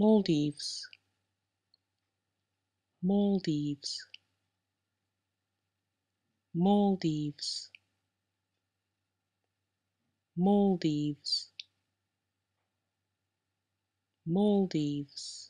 Maldives Maldives Maldives Maldives Maldives